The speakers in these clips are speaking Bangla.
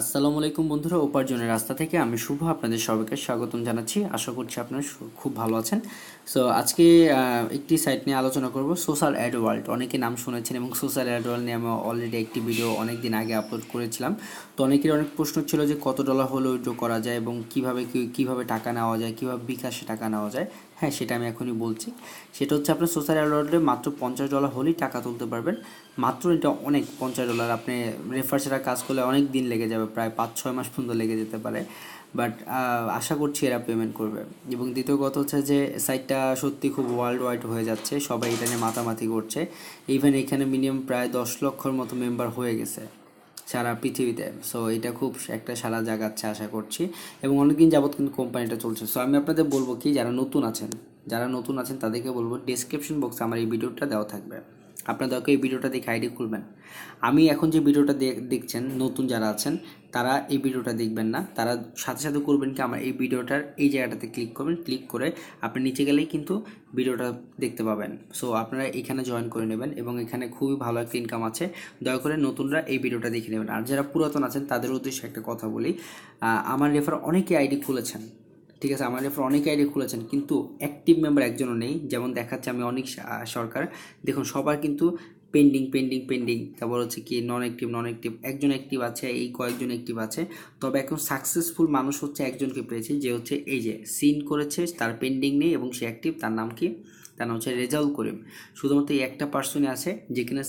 আসসালামু আলাইকুম বন্ধুরা উপার্জনের রাস্তা থেকে আমি শুভ আপনাদের সবাইকে স্বাগতম জানাচ্ছি আশা করছি আপনারা খুব ভালো আছেন সো আজকে একটি সাইট নিয়ে আলোচনা করব সোশ্যাল অ্যাড ওয়ার্ল্ড অনেকে নাম শুনেছেন এবং সোশ্যাল অ্যাড ওয়ার্ল্ড নিয়ে আমি অলরেডি একটি ভিডিও অনেক দিন আগে আপলোড করেছিলাম তো অনেকের অনেক প্রশ্ন ছিল যে কত ডলার হলে উইড্রো করা যায় এবং কিভাবে কিভাবে টাকা নেওয়া যায় কিভাবে বিকাশে টাকা নেওয়া যায় হ্যাঁ সেটা আমি এখনই বলছি সেটা হচ্ছে আপনার সোশ্যাল অ্যাওয়ার্ডে মাত্র পঞ্চাশ ডলার হলেই টাকা তুলতে পারবেন মাত্র এটা অনেক পঞ্চাশ ডলার আপনি রেফার ছাড়া কাজ করলে অনেক দিন লেগে যাবে প্রায় পাঁচ ছয় মাস পর্যন্ত লেগে যেতে পারে বাট আশা করছি এরা পেমেন্ট করবে এবং দ্বিতীয় কথা হচ্ছে যে সাইটটা সত্যি খুব ওয়ার্ল্ড ওয়াইড হয়ে যাচ্ছে সবাই এটা নিয়ে মাতামাতি করছে ইভেন এখানে মিনিমাম প্রায় দশ লক্ষর মতো মেম্বার হয়ে গেছে সারা পৃথিবীতে সো এটা খুব একটা সারা জাগাচ্ছে আশা করছি এবং অনেকদিন যাবত কিন্তু কোম্পানিটা চলছে সো আমি আপনাদের বলবো কি যারা নতুন আছেন যারা নতুন আছেন তাদেরকে বলবো ডিসক্রিপশন বক্সে আমার এই ভিডিওটা দেওয়া থাকবে আপনার করে এই ভিডিওটা দেখে আইডি খুলবেন আমি এখন যে ভিডিওটা দেখছেন নতুন যারা আছেন তারা এই ভিডিওটা দেখবেন না তারা সাথে সাথে করবেন কি আমার এই ভিডিওটার এই জায়গাটাতে ক্লিক করবেন ক্লিক করে আপনি নিচে গেলেই কিন্তু ভিডিওটা দেখতে পাবেন সো আপনারা এখানে জয়েন করে নেবেন এবং এখানে খুবই ভালো একটা ইনকাম আছে দয়া করে নতুনরা এই ভিডিওটা দেখে নেবেন আর যারা পুরাতন আছেন তাদের উদ্দেশ্যে একটা কথা বলি আমার রেফার অনেকে আইডি খুলেছেন ঠিক আছে আমার এরপর অনেক আইডি খুলেছেন কিন্তু অ্যাক্টিভ মেম্বার একজনও নেই যেমন দেখাচ্ছে আমি অনেক সরকার দেখুন সবার কিন্তু পেন্ডিং পেন্ডিং পেন্ডিং তারপর হচ্ছে কি নন অ্যাক্টিভ নন অ্যাক্টিভ একজন অ্যাক্টিভ আছে এই কয়েকজন অ্যাক্টিভ আছে তবে এখন সাকসেসফুল মানুষ হচ্ছে একজনকে পেয়েছে যে হচ্ছে এই যে সিন করেছে তার পেন্ডিং নেই এবং সে অ্যাক্টিভ তার নাম কি তার নাম হচ্ছে রেজাউল করিম শুধুমাত্র এই একটা পার্সনই আছে যে কিনা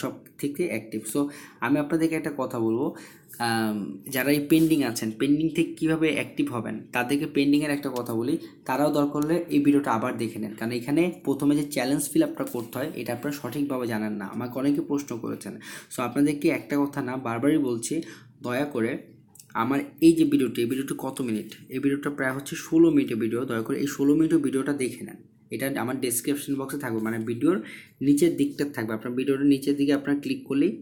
সব থেকে অ্যাক্টিভ সো আমি আপনাদেরকে একটা কথা বলবো যারা এই পেন্ডিং আছেন পেন্ডিং থেকে কীভাবে অ্যাক্টিভ হবেন তাদেরকে পেন্ডিংয়ের একটা কথা বলি তারাও দরকার হলে এই ভিডিওটা আবার দেখে নেন কারণ এখানে প্রথমে যে চ্যালেঞ্জ ফিল আপটা করতে হয় এটা আপনারা সঠিকভাবে জানেন না আমাকে অনেকে প্রশ্ন করেছেন সো আপনাদেরকে একটা কথা না বারবারই বলছি দয়া করে আমার এই যে ভিডিওটি এই ভিডিওটি কত মিনিট এই ভিডিওটা প্রায় হচ্ছে ষোলো মিনিটের ভিডিও দয়া করে এই ষোলো মিনিটের ভিডিওটা দেখে নেন এটা আমার ডেসক্রিপশন বক্সে থাকবে মানে ভিডিওর নিচের দিকটা থাকবে আপনার ভিডিওর নিচের দিকে আপনার ক্লিক করলেই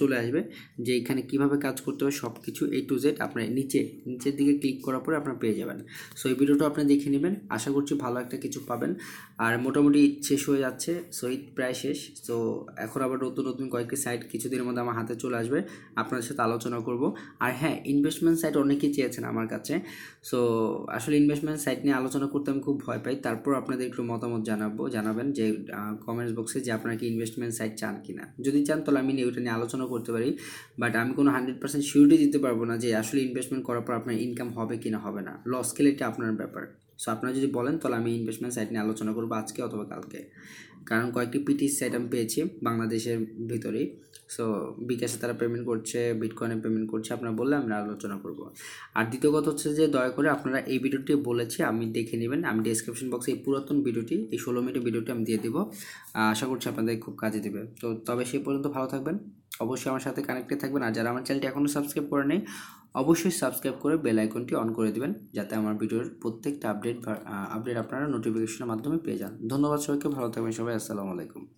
চলে আসবে যে এখানে কিভাবে কাজ করতে হবে সব কিছু এ টু জেড আপনার নিচে নিচের দিকে ক্লিক করার পরে আপনার পেয়ে যাবেন সো এই ভিডিওটা আপনি দেখে নেবেন আশা করছি ভালো একটা কিছু পাবেন আর মোটামুটি শেষ হয়ে যাচ্ছে সো ইট প্রায় শেষ তো এখন আবার নতুন নতুন কয়েকটি সাইট কিছুদিনের মধ্যে আমার হাতে চলে আসবে আপনাদের সাথে আলোচনা করব আর হ্যাঁ ইনভেস্টমেন্ট সাইট অনেকেই চেয়েছেন আমার কাছে সো আসলে ইনভেস্টমেন্ট সাইট নিয়ে আলোচনা করতে আমি খুব ভয় পাই তারপর আপনাদের একটু মতামত জানাবো জানাবেন যে কমেন্টস বক্সে যে আপনারা কি ইনভেস্টমেন্ট সাইট চান কিনা যদি চান তাহলে আমি ওইটা নিয়ে আলোচনা করতে পারি বাট আমি কোনো হান্ড্রেড পার্সেন্ট সিউরিটি দিতে পারবো না যে আসলে ইনভেস্টমেন্ট করার পর আপনার ইনকাম হবে কি না হবে না লস খেলে এটা আপনার ব্যাপার সো আপনারা যদি বলেন তাহলে আমি ইনভেস্টমেন্ট সাইট নিয়ে আলোচনা করবো আজকে অথবা কালকে কারণ কয়েকটি পিটি সাইট আমি পেয়েছি বাংলাদেশের ভিতরেই সো বিকাশে তারা পেমেন্ট করছে বিটকয়েনে পেমেন্ট করছে আপনারা বললে আমরা আলোচনা করব আর দ্বিতীয় কথা হচ্ছে যে দয়া করে আপনারা এই ভিডিওটি বলেছি আমি দেখে নেবেন আমি ডিসক্রিপশন বক্সে এই পুরাতন ভিডিওটি এই ষোলো মিনিটের ভিডিওটি আমি দিয়ে দেবো আশা করছি আপনাদের খুব কাজে দেবে তো তবে সে পর্যন্ত ভালো থাকবেন অবশ্যই আমার সাথে কানেক্টে থাকবেন আর যারা আমার চ্যানেলটি এখনও সাবস্ক্রাইব করে নেই অবশ্যই সাবস্ক্রাইব করে বেল আইকনটি অন করে দেবেন যাতে আমার ভিডিওর প্রত্যেকটা আপডেট আপডেট আপনারা নোটিফিকেশনের মাধ্যমে পেয়ে যান ধন্যবাদ সবাইকে ভালো থাকবেন সবাই আসসালামু আলাইকুম